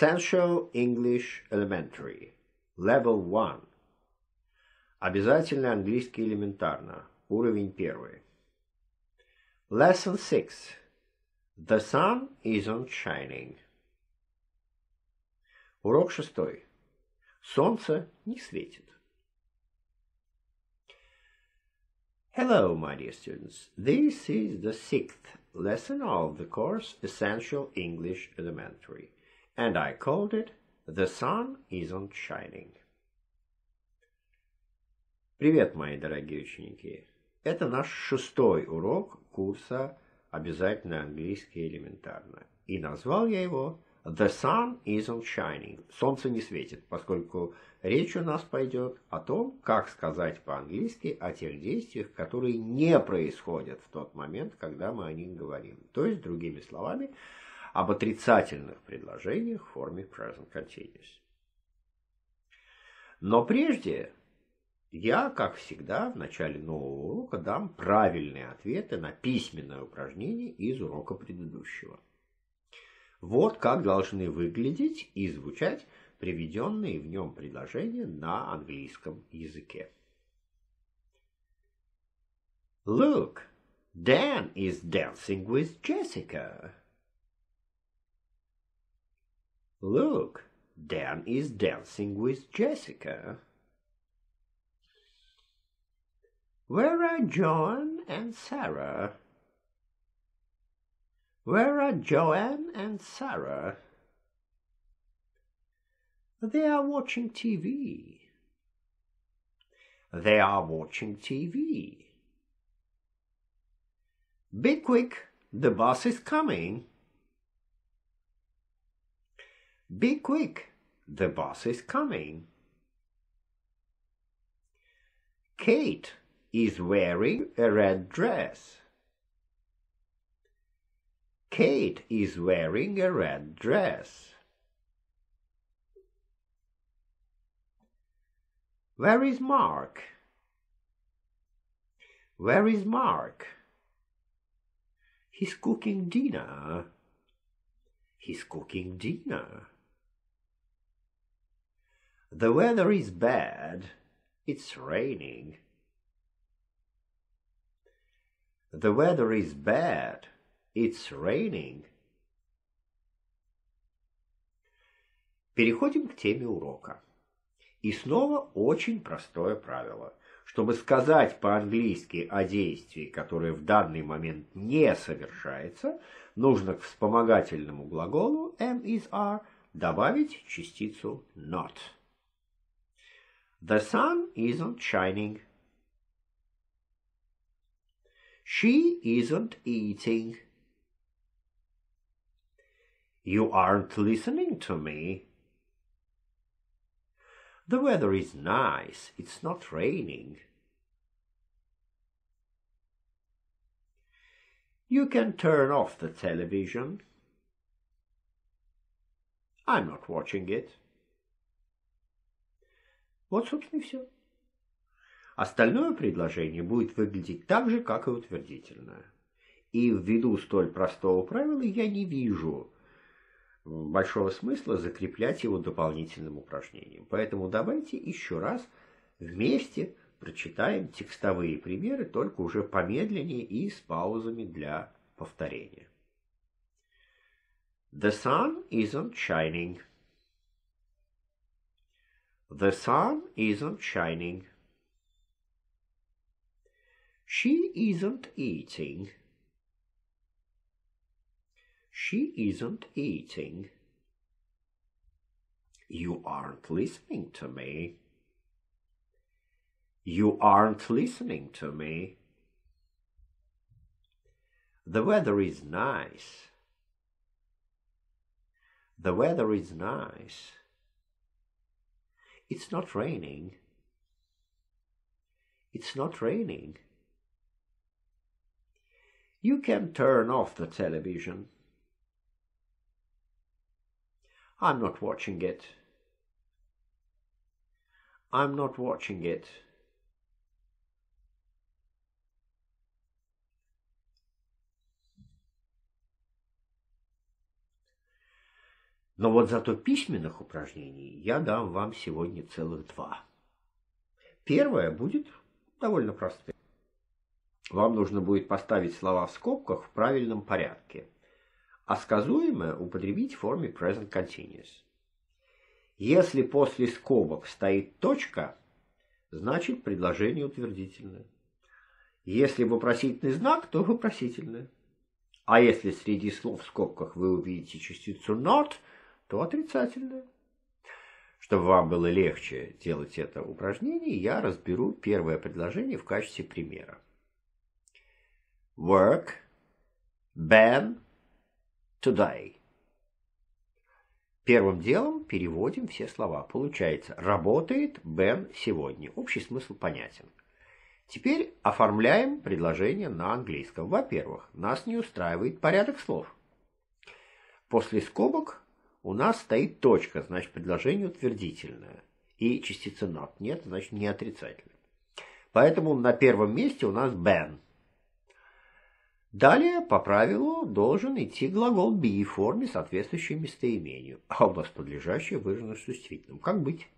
Essential English Elementary. Level 1. Обязательно английский элементарно. Уровень первый. Lesson 6. The sun isn't shining. Урок шестой. Солнце не светит. Hello, my dear students. This is the sixth lesson of the course Essential English Elementary. and I called it «The sun isn't shining». Привет, мои дорогие ученики! Это наш шестой урок курса «Обязательно английский элементарно». И назвал я его «The sun isn't shining» – «Солнце не светит», поскольку речь у нас пойдет о том, как сказать по-английски о тех действиях, которые не происходят в тот момент, когда мы о них говорим. То есть, другими словами, об отрицательных предложениях в форме present continuous. Но прежде я, как всегда, в начале нового урока дам правильные ответы на письменное упражнение из урока предыдущего. Вот как должны выглядеть и звучать приведенные в нем предложения на английском языке. Look, Dan is dancing with Jessica. Look, Dan is dancing with Jessica. Where are John and Sarah? Where are Joanne and Sarah? They are watching TV. They are watching TV. Be quick, the bus is coming. Be quick, the boss is coming. Kate is wearing a red dress. Kate is wearing a red dress. Where is Mark? Where is Mark? He's cooking dinner. He's cooking dinner. The weather is bad. It's raining. The weather is bad. It's raining. Переходим к теме урока. И снова очень простое правило. Чтобы сказать по-английски о действии, которое в данный момент не совершается, нужно к вспомогательному глаголу am is are добавить частицу not. The sun isn't shining. She isn't eating. You aren't listening to me. The weather is nice, it's not raining. You can turn off the television. I'm not watching it. Вот, собственно, и все. Остальное предложение будет выглядеть так же, как и утвердительное. И ввиду столь простого правила я не вижу большого смысла закреплять его дополнительным упражнением. Поэтому давайте еще раз вместе прочитаем текстовые примеры, только уже помедленнее и с паузами для повторения. The sun isn't shining. The sun isn't shining. She isn't eating. She isn't eating. You aren't listening to me. You aren't listening to me. The weather is nice. The weather is nice. It's not raining. It's not raining. You can turn off the television. I'm not watching it. I'm not watching it. Но вот зато письменных упражнений я дам вам сегодня целых два. Первое будет довольно простое Вам нужно будет поставить слова в скобках в правильном порядке, а сказуемое употребить в форме present continuous. Если после скобок стоит точка, значит предложение утвердительное. Если вопросительный знак, то вопросительное. А если среди слов в скобках вы увидите частицу not – то отрицательное. Чтобы вам было легче делать это упражнение, я разберу первое предложение в качестве примера. Work, Ben today. Первым делом переводим все слова. Получается, работает Бен сегодня. Общий смысл понятен. Теперь оформляем предложение на английском. Во-первых, нас не устраивает порядок слов. После скобок у нас стоит точка, значит предложение утвердительное. И частица not нет, значит не отрицательное. Поэтому на первом месте у нас ban. Далее, по правилу, должен идти глагол be в форме, соответствующей местоимению, а у нас подлежащее выражено существительным. Как быть?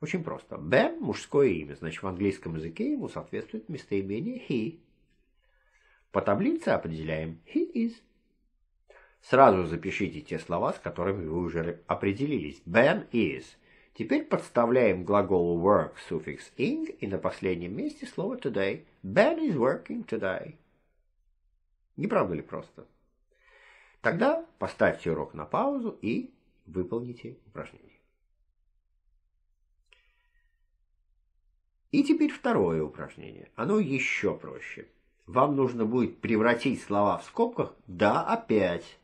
Очень просто. Ben – мужское имя, значит, в английском языке ему соответствует местоимение he. По таблице определяем he is – Сразу запишите те слова, с которыми вы уже определились. Ben is. Теперь подставляем глаголу work суффикс ing и на последнем месте слово today. Ben is working today. Не правда ли просто? Тогда поставьте урок на паузу и выполните упражнение. И теперь второе упражнение. Оно еще проще. Вам нужно будет превратить слова в скобках «да опять»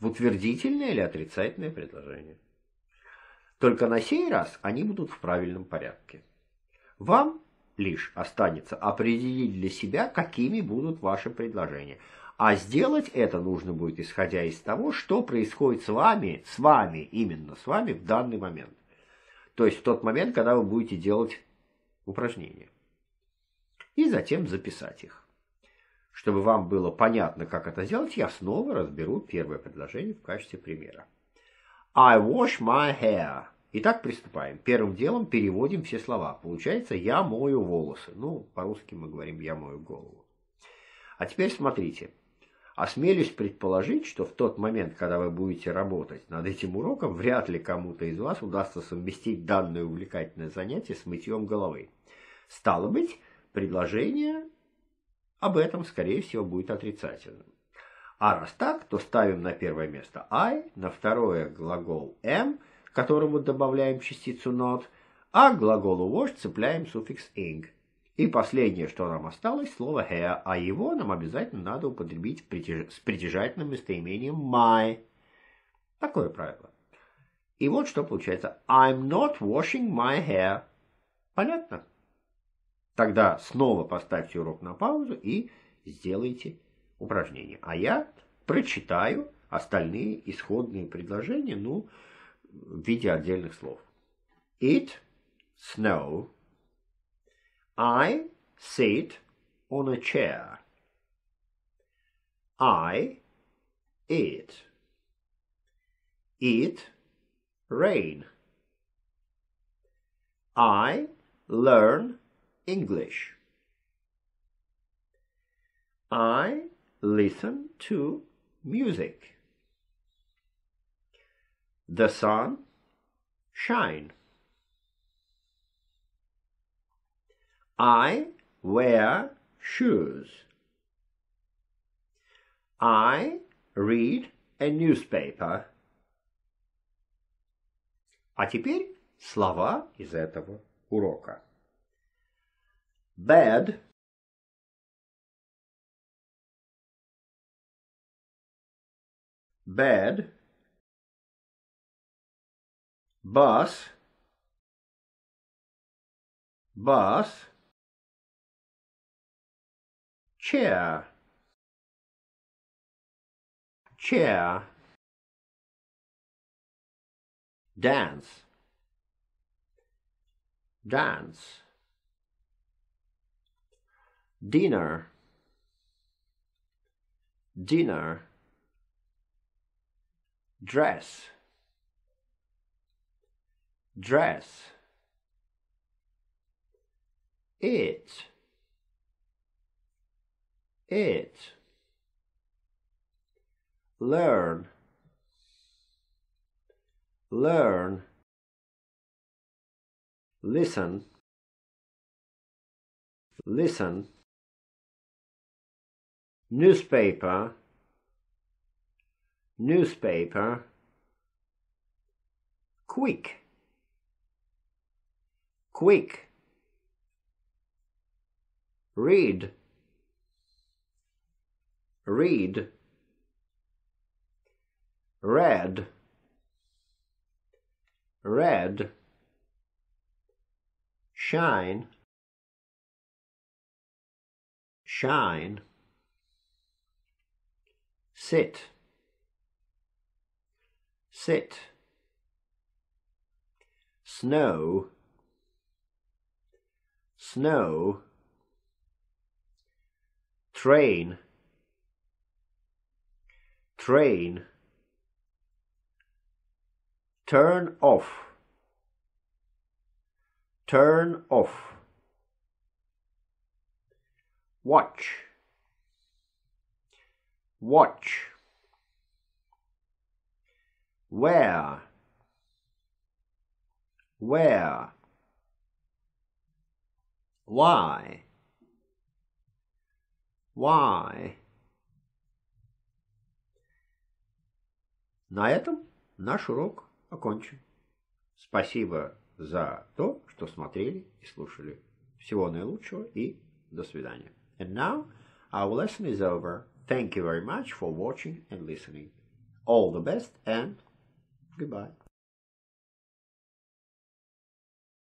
в утвердительное или отрицательное предложение. Только на сей раз они будут в правильном порядке. Вам лишь останется определить для себя, какими будут ваши предложения. А сделать это нужно будет, исходя из того, что происходит с вами, с вами, именно с вами в данный момент. То есть в тот момент, когда вы будете делать упражнения. И затем записать их. Чтобы вам было понятно, как это сделать, я снова разберу первое предложение в качестве примера. I wash my hair. Итак, приступаем. Первым делом переводим все слова. Получается, я мою волосы. Ну, по-русски мы говорим «я мою голову». А теперь смотрите. Осмелюсь предположить, что в тот момент, когда вы будете работать над этим уроком, вряд ли кому-то из вас удастся совместить данное увлекательное занятие с мытьем головы. Стало быть, предложение об этом, скорее всего, будет отрицательным. А раз так, то ставим на первое место I, на второе глагол M, к которому добавляем частицу not, а к глаголу wash цепляем суффикс ing. И последнее, что нам осталось, слово hair, а его нам обязательно надо употребить с притяжательным местоимением my. Такое правило. И вот что получается. I'm not washing my hair. Понятно? Тогда снова поставьте урок на паузу и сделайте упражнение. А я прочитаю остальные исходные предложения, ну, в виде отдельных слов. It snow. I sit on a chair. I eat. It rain. I learn English. I listen to music. The sun shine. I wear shoes. I read a newspaper. А теперь слова из этого урока bad bad bus bus chair chair dance dance dinner dinner dress dress it it learn learn listen listen newspaper, newspaper, quick, quick, read, read, red, red, shine, shine, sit, sit, snow, snow, train, train, turn off, turn off, watch, watch where where why why На этом наш урок окончен. Спасибо за то, что смотрели и слушали. Всего наилучшего и до свидания. And now our lesson is over. Thank you very much for watching and listening. All the best and goodbye.